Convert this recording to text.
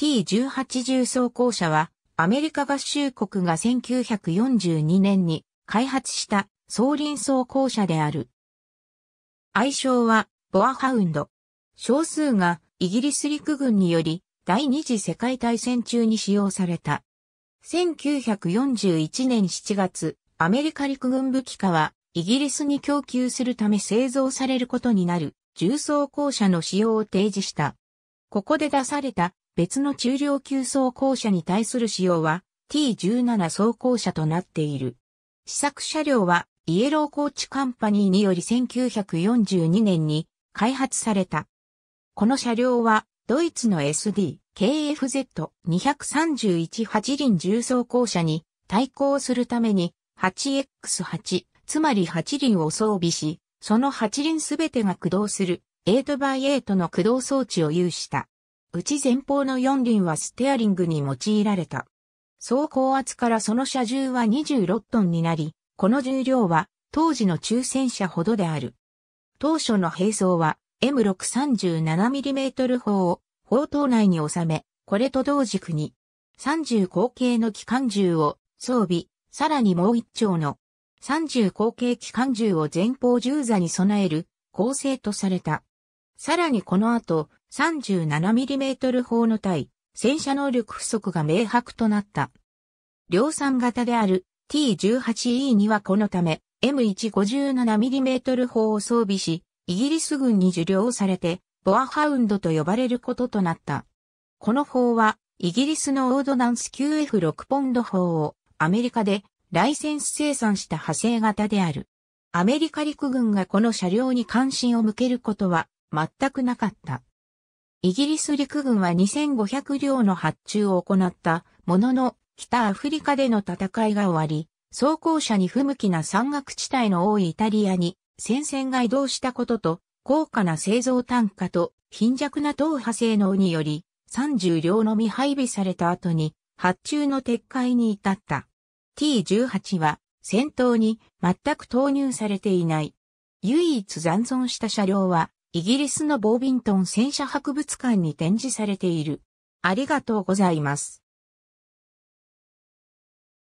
T18 重装甲車は、アメリカ合衆国が1942年に開発した装輪装甲車である。愛称は、ボアハウンド。少数がイギリス陸軍により第二次世界大戦中に使用された。1941年7月、アメリカ陸軍武器化はイギリスに供給するため製造されることになる重装甲車の使用を提示した。ここで出された別の中量級装甲車に対する仕様は T17 装甲車となっている。試作車両はイエローコーチカンパニーにより1942年に開発された。この車両はドイツの SD、KFZ231 8輪重装甲車に対抗するために 8X8、つまり8輪を装備し、その8輪すべてが駆動する 8x8 の駆動装置を有した。うち前方の4輪はステアリングに用いられた。総高圧からその車重は26トンになり、この重量は当時の抽選車ほどである。当初の並走は M637mm 砲を砲塔内に収め、これと同軸に30口径の機関銃を装備、さらにもう一丁の30口径機関銃を前方銃座に備える構成とされた。さらにこの後、37mm 砲の対戦車能力不足が明白となった。量産型である T18E にはこのため M157mm 砲を装備し、イギリス軍に受領されて、ボアハウンドと呼ばれることとなった。この砲は、イギリスのオードナンス QF6 ポンド砲をアメリカでライセンス生産した派生型である。アメリカ陸軍がこの車両に関心を向けることは全くなかった。イギリス陸軍は2500両の発注を行ったものの、北アフリカでの戦いが終わり、装甲車に不向きな山岳地帯の多いイタリアに戦線が移動したことと、高価な製造単価と貧弱な投破性能により、30両のみ配備された後に、発注の撤回に至った。T18 は戦闘に全く投入されていない。唯一残存した車両はイギリスのボービントン戦車博物館に展示されている。ありがとうございます。